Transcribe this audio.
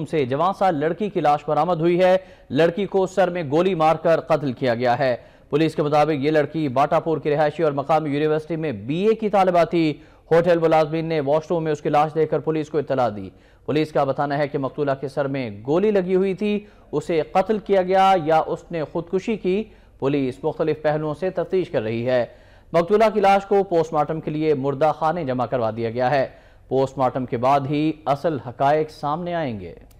से जवासा लड़की की लाश बरामद हुई है लड़की को सर में गोली मारकर कत्ल किया गया है पुलिस के मुताबिक यह लड़की बाटापुर की रिहायशी और मकामी यूनिवर्सिटी में बीए की तालबा थी होटल मुलाजमीन ने वॉशरूम में उसकी लाश देखकर पुलिस को इतला दी पुलिस का बताना है कि मकतूला के सर में गोली लगी हुई थी उसे कत्ल किया गया या उसने खुदकुशी की पुलिस मुख्तलिफ पहलुओं से तफ्तीश कर रही है मकतूला की लाश को पोस्टमार्टम के लिए मुर्दा खाने जमा करवा दिया गया है पोस्टमार्टम के बाद ही असल हकायक सामने आएंगे